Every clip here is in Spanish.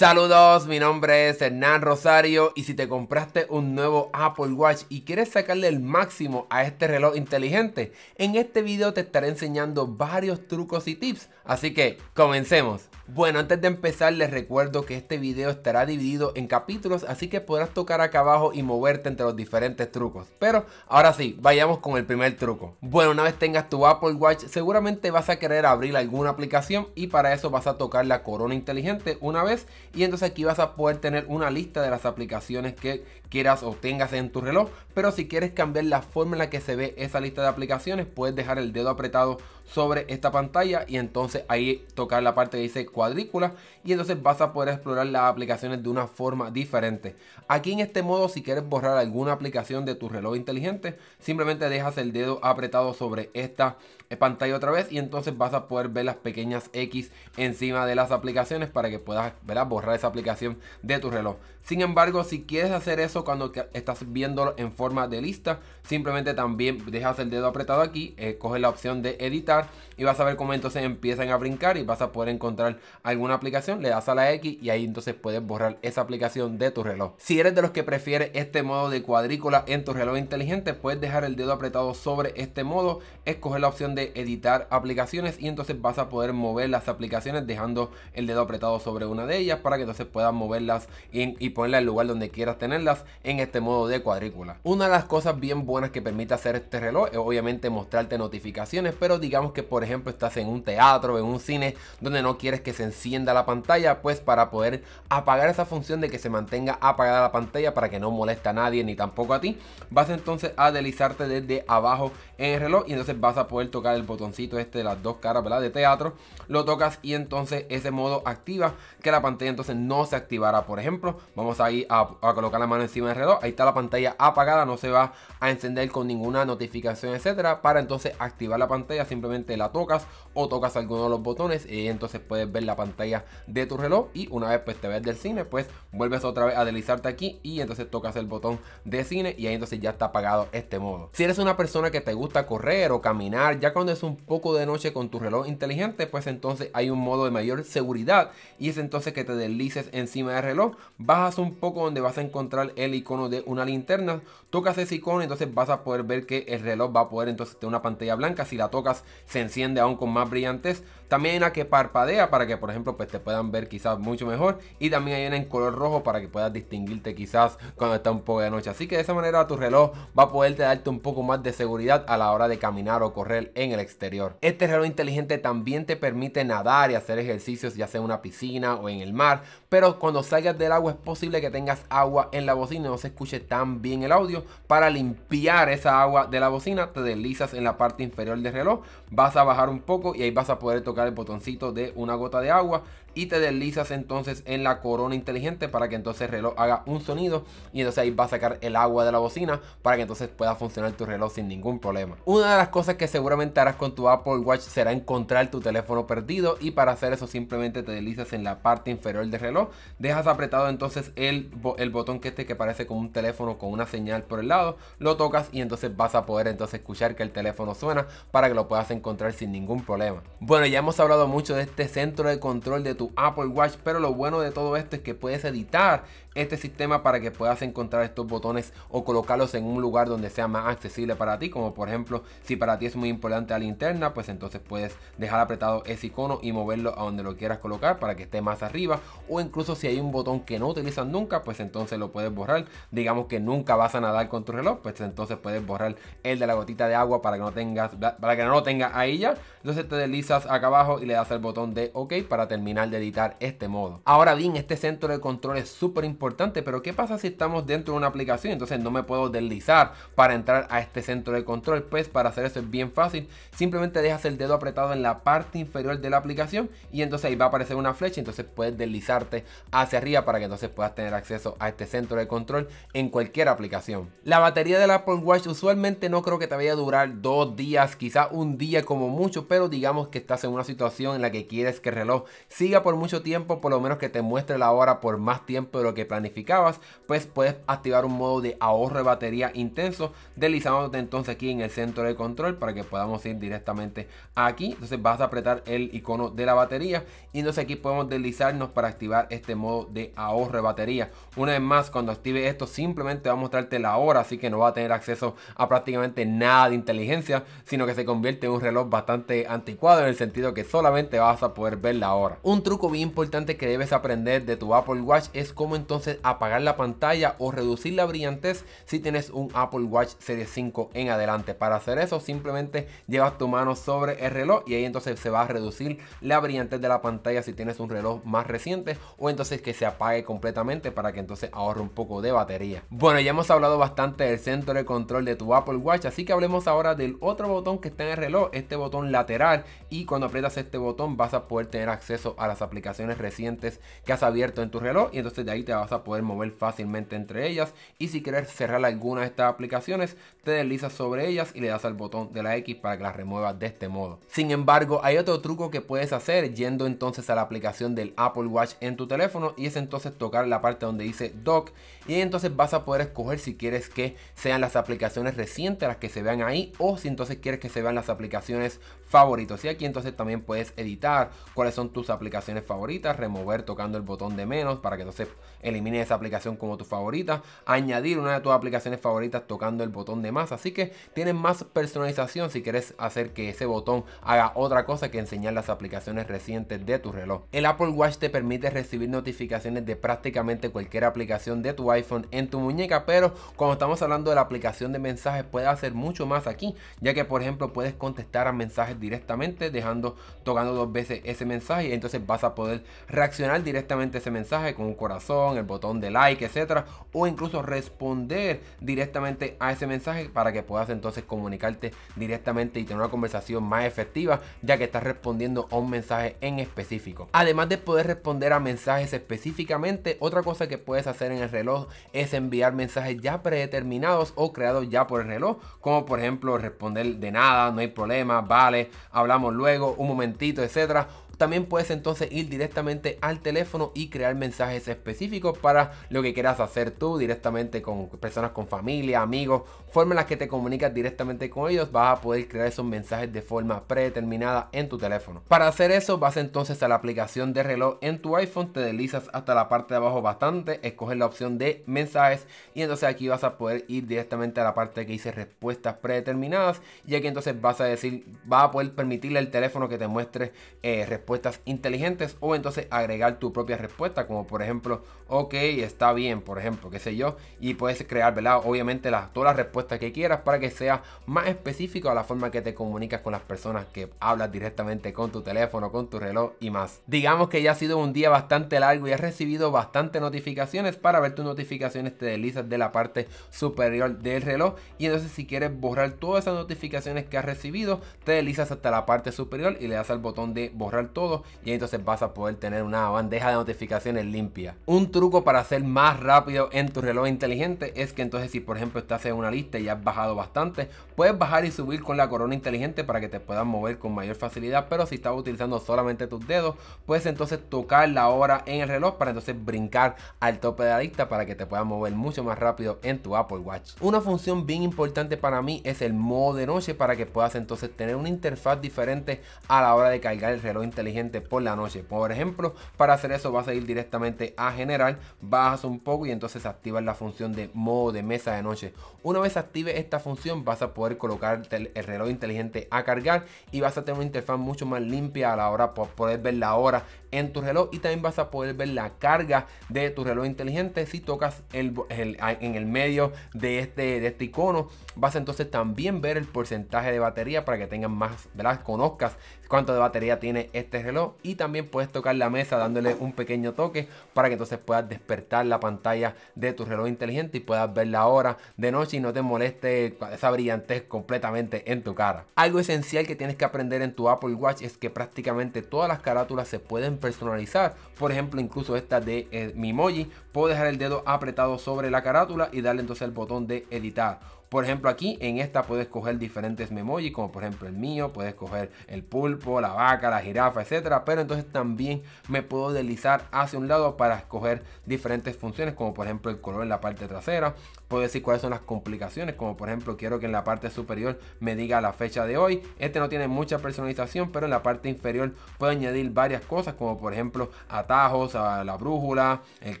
Saludos, mi nombre es Hernán Rosario y si te compraste un nuevo Apple Watch y quieres sacarle el máximo a este reloj inteligente, en este video te estaré enseñando varios trucos y tips, así que comencemos. Bueno, antes de empezar les recuerdo que este video estará dividido en capítulos, así que podrás tocar acá abajo y moverte entre los diferentes trucos. Pero ahora sí, vayamos con el primer truco. Bueno, una vez tengas tu Apple Watch, seguramente vas a querer abrir alguna aplicación y para eso vas a tocar la corona inteligente una vez y entonces aquí vas a poder tener una lista de las aplicaciones que quieras o tengas en tu reloj, pero si quieres cambiar la forma en la que se ve esa lista de aplicaciones, puedes dejar el dedo apretado sobre esta pantalla y entonces ahí tocar la parte que dice cuadrícula y entonces vas a poder explorar las aplicaciones de una forma diferente. Aquí en este modo si quieres borrar alguna aplicación de tu reloj inteligente, simplemente dejas el dedo apretado sobre esta eh, pantalla otra vez y entonces vas a poder ver las pequeñas X encima de las aplicaciones para que puedas a borrar esa aplicación de tu reloj. Sin embargo, si quieres hacer eso cuando estás viéndolo en forma de lista, simplemente también dejas el dedo apretado aquí, escoges eh, la opción de editar y vas a ver cómo entonces empiezan a brincar y vas a poder encontrar alguna aplicación, le das a la X y ahí entonces puedes borrar esa aplicación de tu reloj. Si eres de los que prefiere este modo de cuadrícula en tu reloj inteligente, puedes dejar el dedo apretado sobre este modo, escoger la opción de editar aplicaciones y entonces vas a poder mover las aplicaciones dejando el dedo apretado sobre una de ellas para que entonces puedas moverlas y, y ponerlas en el lugar donde quieras tenerlas en este modo de cuadrícula. Una de las cosas bien buenas que permite hacer este reloj es obviamente mostrarte notificaciones, pero digamos que por ejemplo estás en un teatro, en un cine donde no quieres que se encienda la pantalla, pues para poder apagar esa función de que se mantenga apagada la pantalla para que no moleste a nadie ni tampoco a ti, vas entonces a deslizarte desde abajo en el reloj y entonces vas a poder tocar el botoncito este de las dos caras, De teatro, lo tocas y entonces ese modo activa que la pantalla entonces no se activará. Por ejemplo, vamos a ir a, colocar la mano encima del reloj, ahí está la pantalla apagada, no se va a encender con ninguna notificación, etcétera. Para entonces activar la pantalla, simplemente la tocas o tocas alguno de los botones y entonces puedes ver la pantalla de tu reloj y una vez pues te ves del cine, pues vuelves otra vez a deslizarte aquí y entonces tocas el botón de cine y ahí entonces ya está apagado este modo. Si eres una persona que te gusta correr o caminar, ya con es un poco de noche con tu reloj inteligente, pues entonces hay un modo de mayor seguridad y es entonces que te deslices encima del reloj, bajas un poco donde vas a encontrar el icono de una linterna, tocas ese icono, entonces vas a poder ver que el reloj va a poder entonces tener una pantalla blanca, si la tocas se enciende aún con más brillantez, también hay una que parpadea para que, por ejemplo, pues te puedan ver quizás mucho mejor. Y también hay una en color rojo para que puedas distinguirte quizás cuando está un poco de noche. Así que de esa manera tu reloj va a poderte darte un poco más de seguridad a la hora de caminar o correr en el exterior. Este reloj inteligente también te permite nadar y hacer ejercicios ya sea en una piscina o en el mar. Pero cuando salgas del agua es posible que tengas agua en la bocina y no se escuche tan bien el audio. Para limpiar esa agua de la bocina te deslizas en la parte inferior del reloj. Vas a bajar un poco y ahí vas a poder tocar el botoncito de una gota de agua y te deslizas entonces en la corona inteligente para que entonces el reloj haga un sonido y entonces ahí va a sacar el agua de la bocina para que entonces pueda funcionar tu reloj sin ningún problema. Una de las cosas que seguramente harás con tu Apple Watch será encontrar tu teléfono perdido y para hacer eso simplemente te deslizas en la parte inferior del reloj, dejas apretado entonces el, el botón que este que parece como un teléfono con una señal por el lado, lo tocas y entonces vas a poder entonces escuchar que el teléfono suena para que lo puedas encontrar sin ningún problema. Bueno, ya hemos hablado mucho de este centro de control de tu Apple Watch. Pero lo bueno de todo esto es que puedes editar este sistema para que puedas encontrar estos botones o colocarlos en un lugar donde sea más accesible para ti, como por ejemplo si para ti es muy importante la linterna, pues entonces puedes dejar apretado ese icono y moverlo a donde lo quieras colocar para que esté más arriba o incluso si hay un botón que no utilizan nunca, pues entonces lo puedes borrar. Digamos que nunca vas a nadar con tu reloj, pues entonces puedes borrar el de la gotita de agua para que no tengas para que no lo tengas ahí ya. Entonces te deslizas acá abajo y le das el botón de OK para terminar de editar este modo. Ahora bien, este centro de control es súper importante pero ¿qué pasa si estamos dentro de una aplicación? Entonces no me puedo deslizar para entrar a este centro de control. Pues para hacer eso es bien fácil. Simplemente dejas el dedo apretado en la parte inferior de la aplicación y entonces ahí va a aparecer una flecha. Entonces puedes deslizarte hacia arriba para que entonces puedas tener acceso a este centro de control en cualquier aplicación. La batería del Apple Watch usualmente no creo que te vaya a durar dos días, quizá un día como mucho, pero digamos que estás en una situación en la que quieres que el reloj siga por mucho tiempo, por lo menos que te muestre la hora por más tiempo de lo que planificabas, pues puedes activar un modo de ahorro de batería intenso, deslizándote entonces aquí en el centro de control para que podamos ir directamente aquí. Entonces vas a apretar el icono de la batería y entonces aquí podemos deslizarnos para activar este modo de ahorro de batería. Una vez más, cuando active esto simplemente va a mostrarte la hora, así que no va a tener acceso a prácticamente nada de inteligencia, sino que se convierte en un reloj bastante anticuado en el sentido que solamente vas a poder ver la hora. Un truco bien importante que debes aprender de tu Apple Watch es cómo entonces apagar la pantalla o reducir la brillantez si tienes un Apple Watch Series 5 en adelante. Para hacer eso simplemente llevas tu mano sobre el reloj y ahí entonces se va a reducir la brillantez de la pantalla si tienes un reloj más reciente o entonces que se apague completamente para que entonces ahorre un poco de batería. Bueno, ya hemos hablado bastante del centro de control de tu Apple Watch, así que hablemos ahora del otro botón que está en el reloj, este botón lateral y cuando aprietas este botón vas a poder tener acceso a las aplicaciones recientes que has abierto en tu reloj y entonces de ahí te vas a poder mover fácilmente entre ellas y si quieres cerrar alguna de estas aplicaciones te deslizas sobre ellas y le das al botón de la X para que las remuevas de este modo. Sin embargo hay otro truco que puedes hacer yendo entonces a la aplicación del Apple Watch en tu teléfono y es entonces tocar la parte donde dice Dock y entonces vas a poder escoger si quieres que sean las aplicaciones recientes las que se vean ahí o si entonces quieres que se vean las aplicaciones favoritos. Y aquí entonces también puedes editar cuáles son tus aplicaciones favoritas, remover tocando el botón de menos para que entonces elimine esa aplicación como tu favorita, añadir una de tus aplicaciones favoritas tocando el botón de más. Así que tienes más personalización si quieres hacer que ese botón haga otra cosa que enseñar las aplicaciones recientes de tu reloj. El Apple Watch te permite recibir notificaciones de prácticamente cualquier aplicación de tu iPhone en tu muñeca, pero cuando estamos hablando de la aplicación de mensajes puede hacer mucho más aquí, ya que por ejemplo puedes contestar a mensajes directamente, dejando, tocando dos veces ese mensaje. Entonces vas a poder reaccionar directamente a ese mensaje con un corazón, el botón de like, etcétera, o incluso responder directamente a ese mensaje para que puedas entonces comunicarte directamente y tener una conversación más efectiva, ya que estás respondiendo a un mensaje en específico. Además de poder responder a mensajes específicamente, otra cosa que puedes hacer en el reloj es enviar mensajes ya predeterminados o creados ya por el reloj, como por ejemplo responder de nada, no hay problema, vale, hablamos luego, un momentito, etcétera también puedes entonces ir directamente al teléfono y crear mensajes específicos para lo que quieras hacer tú directamente con personas con familia, amigos, forma en las que te comunicas directamente con ellos, vas a poder crear esos mensajes de forma predeterminada en tu teléfono. Para hacer eso vas entonces a la aplicación de reloj en tu iPhone, te deslizas hasta la parte de abajo bastante, escoges la opción de mensajes y entonces aquí vas a poder ir directamente a la parte que dice respuestas predeterminadas y aquí entonces vas a decir, vas a poder permitirle al teléfono que te muestre eh, respuestas inteligentes o entonces agregar tu propia respuesta, como por ejemplo, ok, está bien, por ejemplo, qué sé yo, y puedes crear, ¿verdad? Obviamente las, todas las respuestas que quieras para que sea más específico a la forma que te comunicas con las personas, que hablas directamente con tu teléfono, con tu reloj y más. Digamos que ya ha sido un día bastante largo y has recibido bastantes notificaciones para ver tus notificaciones te deslizas de la parte superior del reloj y entonces si quieres borrar todas esas notificaciones que has recibido, te deslizas hasta la parte superior y le das al botón de borrar todo todo y entonces vas a poder tener una bandeja de notificaciones limpia. Un truco para ser más rápido en tu reloj inteligente es que entonces si por ejemplo estás en una lista y has bajado bastante, Puedes bajar y subir con la corona inteligente para que te puedas mover con mayor facilidad, pero si estás utilizando solamente tus dedos, puedes entonces tocar la hora en el reloj para entonces brincar al tope de la lista para que te puedas mover mucho más rápido en tu Apple Watch. Una función bien importante para mí es el modo de noche para que puedas entonces tener una interfaz diferente a la hora de cargar el reloj inteligente por la noche. Por ejemplo, para hacer eso vas a ir directamente a general, bajas un poco y entonces activas la función de modo de mesa de noche. Una vez active esta función vas a poder colocar el reloj inteligente a cargar y vas a tener una interfaz mucho más limpia a la hora por poder ver la hora en tu reloj y también vas a poder ver la carga de tu reloj inteligente si tocas el, en el medio de este, de este icono vas a entonces también ver el porcentaje de batería para que tengas más ¿verdad? conozcas cuánto de batería tiene este reloj y también puedes tocar la mesa dándole un pequeño toque para que entonces puedas despertar la pantalla de tu reloj inteligente y puedas ver la hora de noche y no te moleste esa brillantez completamente en tu cara. Algo esencial que tienes que aprender en tu Apple Watch es que prácticamente todas las carátulas se pueden personalizar. Por ejemplo, incluso esta de eh, mi Mimoji, puedo dejar el dedo apretado sobre la carátula y darle entonces el botón de editar por ejemplo, aquí en esta puedes escoger diferentes Memojis como por ejemplo el mío, puedes coger el pulpo, la vaca, la jirafa, etcétera. Pero entonces también me puedo deslizar hacia un lado para escoger diferentes funciones, como por ejemplo el color en la parte trasera. Puedo decir cuáles son las complicaciones, como por ejemplo quiero que en la parte superior me diga la fecha de hoy. Este no tiene mucha personalización, pero en la parte inferior puedo añadir varias cosas, como por ejemplo atajos a la brújula, el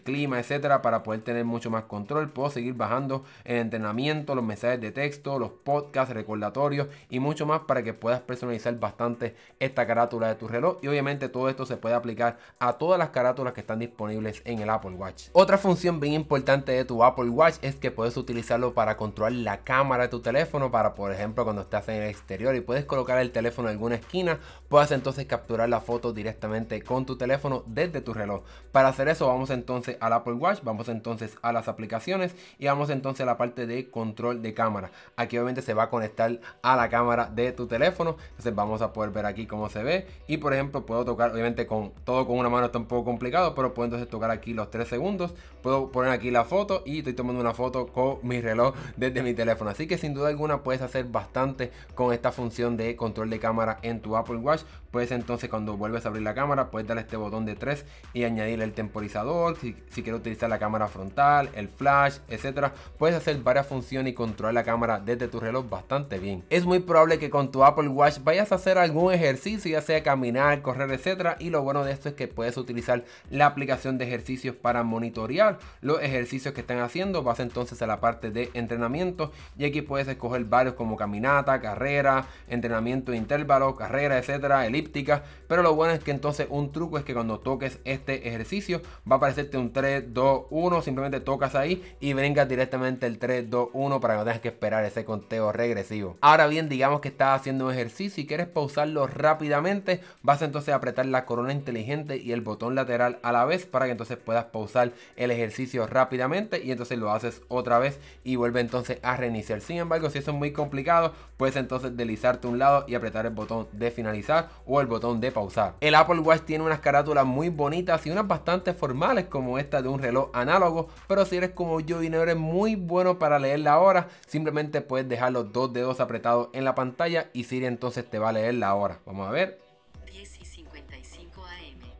clima, etcétera, para poder tener mucho más control. Puedo seguir bajando el entrenamiento, los mensajes de texto, los podcasts, recordatorios y mucho más para que puedas personalizar bastante esta carátula de tu reloj. Y obviamente todo esto se puede aplicar a todas las carátulas que están disponibles en el Apple Watch. Otra función bien importante de tu Apple Watch es que puedes utilizarlo para controlar la cámara de tu teléfono para por ejemplo cuando estás en el exterior y puedes colocar el teléfono en alguna esquina, puedas entonces capturar la foto directamente con tu teléfono desde tu reloj. Para hacer eso vamos entonces al Apple Watch, vamos entonces a las aplicaciones y vamos entonces a la parte de control de cámara. Aquí obviamente se va a conectar a la cámara de tu teléfono. Entonces vamos a poder ver aquí cómo se ve. Y por ejemplo puedo tocar, obviamente con todo con una mano está un poco complicado, pero puedo entonces tocar aquí los tres segundos. Puedo poner aquí la foto y estoy tomando una foto con mi reloj desde mi teléfono. Así que sin duda alguna puedes hacer bastante con esta función de control de cámara en tu Apple Watch puedes entonces cuando vuelves a abrir la cámara puedes darle este botón de 3 y añadirle el temporizador, si, quieres utilizar la cámara frontal, el flash, etcétera, Puedes hacer varias funciones y controlar la cámara desde tu reloj bastante bien. Es muy probable que con tu Apple Watch vayas a hacer algún ejercicio, ya sea caminar, correr, etcétera, Y lo bueno de esto es que puedes utilizar la aplicación de ejercicios para monitorear los ejercicios que están haciendo. Vas entonces a la parte de entrenamiento y aquí puedes escoger varios como caminata, carrera, entrenamiento de intervalo, carrera, etcétera, pero lo bueno es que entonces un truco es que cuando toques este ejercicio va a aparecerte un 3, 2, 1, simplemente tocas ahí y vengas directamente el 3, 2, 1 para que no tengas que esperar ese conteo regresivo. Ahora bien, digamos que estás haciendo un ejercicio y quieres pausarlo rápidamente, vas entonces a apretar la corona inteligente y el botón lateral a la vez para que entonces puedas pausar el ejercicio rápidamente y entonces lo haces otra vez y vuelve entonces a reiniciar. Sin embargo, si eso es muy complicado, puedes entonces deslizarte un lado y apretar el botón de finalizar o el botón de pausar. El Apple Watch tiene unas carátulas muy bonitas y unas bastante formales como esta de un reloj análogo, pero si eres como yo y no eres muy bueno para leer la hora, simplemente puedes dejar los dos dedos apretados en la pantalla y Siri entonces te va a leer la hora. Vamos a ver. 15.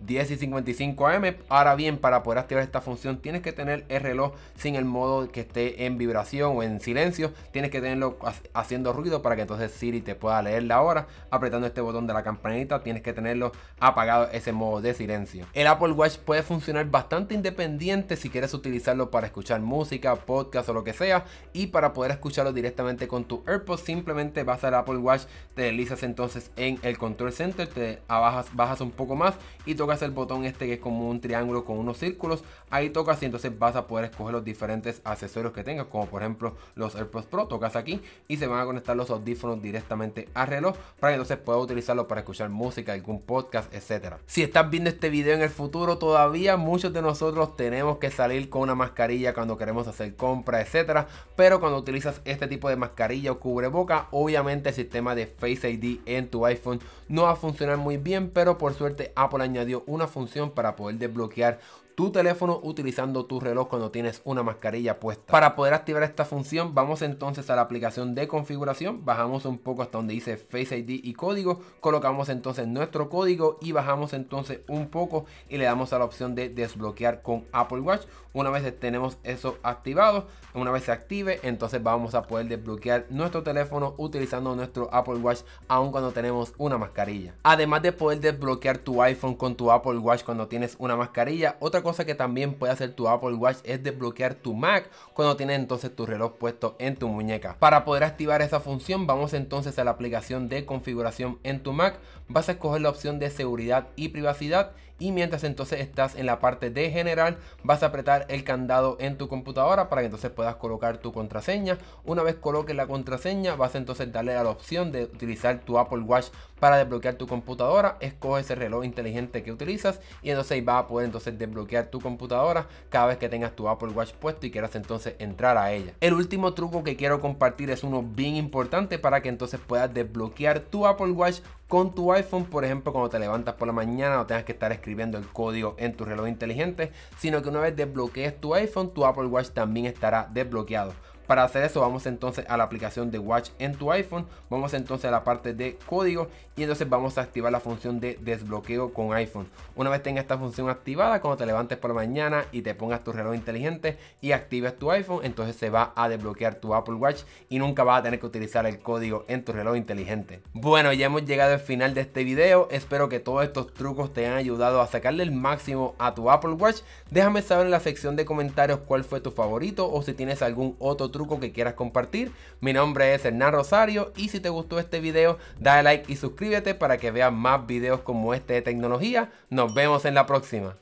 10 y 55 am. Ahora bien, para poder activar esta función tienes que tener el reloj sin el modo que esté en vibración o en silencio. Tienes que tenerlo haciendo ruido para que entonces Siri te pueda leer la hora. Apretando este botón de la campanita tienes que tenerlo apagado ese modo de silencio. El Apple Watch puede funcionar bastante independiente si quieres utilizarlo para escuchar música, podcast o lo que sea. Y para poder escucharlo directamente con tu AirPods simplemente vas al Apple Watch, te deslizas entonces en el control center, te abajas, bajas un poco más y tocas el botón este que es como un triángulo con unos círculos, ahí tocas y entonces vas a poder escoger los diferentes accesorios que tengas, como por ejemplo los AirPods Pro, tocas aquí y se van a conectar los audífonos directamente al reloj para que entonces puedas utilizarlo para escuchar música, algún podcast, etcétera. Si estás viendo este video en el futuro, todavía muchos de nosotros tenemos que salir con una mascarilla cuando queremos hacer compra, etcétera, pero cuando utilizas este tipo de mascarilla o cubreboca, obviamente el sistema de Face ID en tu iPhone no va a funcionar muy bien, pero por suerte Apple añadió una función para poder desbloquear tu teléfono utilizando tu reloj cuando tienes una mascarilla puesta. Para poder activar esta función vamos entonces a la aplicación de configuración, bajamos un poco hasta donde dice Face ID y código, colocamos entonces nuestro código y bajamos entonces un poco y le damos a la opción de desbloquear con Apple Watch. Una vez tenemos eso activado, una vez se active, entonces vamos a poder desbloquear nuestro teléfono utilizando nuestro Apple Watch aún cuando tenemos una mascarilla. Además de poder desbloquear tu iPhone con tu Apple Watch cuando tienes una mascarilla, otra cosa cosa que también puede hacer tu Apple Watch es desbloquear tu Mac cuando tienes entonces tu reloj puesto en tu muñeca. Para poder activar esa función, vamos entonces a la aplicación de configuración en tu Mac. Vas a escoger la opción de seguridad y privacidad y mientras entonces estás en la parte de general vas a apretar el candado en tu computadora para que entonces puedas colocar tu contraseña. Una vez coloques la contraseña vas a entonces darle a la opción de utilizar tu Apple Watch para desbloquear tu computadora. Escoge ese reloj inteligente que utilizas y entonces vas a poder entonces desbloquear tu computadora cada vez que tengas tu Apple Watch puesto y quieras entonces entrar a ella. El último truco que quiero compartir es uno bien importante para que entonces puedas desbloquear tu Apple Watch con tu iPhone, por ejemplo, cuando te levantas por la mañana, no tengas que estar escribiendo el código en tu reloj inteligente, sino que una vez desbloquees tu iPhone, tu Apple Watch también estará desbloqueado. Para hacer eso vamos entonces a la aplicación de Watch en tu iPhone, vamos entonces a la parte de código y entonces vamos a activar la función de desbloqueo con iPhone. Una vez tengas esta función activada, cuando te levantes por la mañana y te pongas tu reloj inteligente y actives tu iPhone, entonces se va a desbloquear tu Apple Watch y nunca vas a tener que utilizar el código en tu reloj inteligente. Bueno, ya hemos llegado al final de este video, espero que todos estos trucos te hayan ayudado a sacarle el máximo a tu Apple Watch. Déjame saber en la sección de comentarios cuál fue tu favorito o si tienes algún otro truco que quieras compartir. Mi nombre es Hernán Rosario y si te gustó este video, dale like y suscríbete para que veas más videos como este de tecnología. Nos vemos en la próxima.